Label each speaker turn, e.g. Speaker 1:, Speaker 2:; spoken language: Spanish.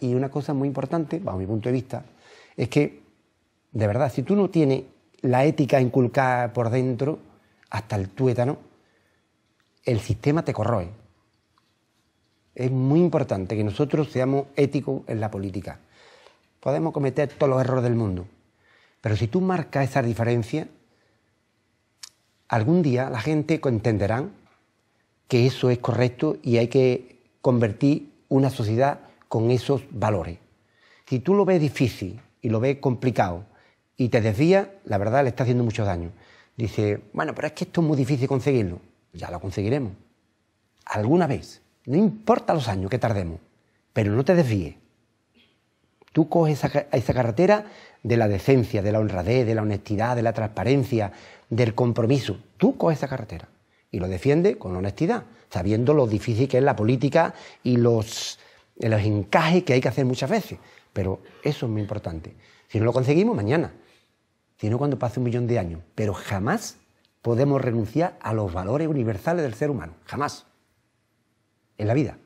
Speaker 1: Y una cosa muy importante, bajo mi punto de vista, es que, de verdad, si tú no tienes la ética inculcada por dentro, hasta el tuétano, el sistema te corroe. Es muy importante que nosotros seamos éticos en la política. Podemos cometer todos los errores del mundo, pero si tú marcas esa diferencia, algún día la gente entenderá que eso es correcto y hay que convertir una sociedad con esos valores. Si tú lo ves difícil y lo ves complicado y te desvías, la verdad le está haciendo mucho daño. Dice, bueno, pero es que esto es muy difícil conseguirlo. Ya lo conseguiremos. Alguna vez. No importa los años que tardemos, pero no te desvíes. Tú coges esa, esa carretera de la decencia, de la honradez, de la honestidad, de la transparencia, del compromiso. Tú coges esa carretera y lo defiende con honestidad, sabiendo lo difícil que es la política y los en los encajes que hay que hacer muchas veces. Pero eso es muy importante. Si no lo conseguimos, mañana. Si no, cuando pase un millón de años. Pero jamás podemos renunciar a los valores universales del ser humano. Jamás. En la vida.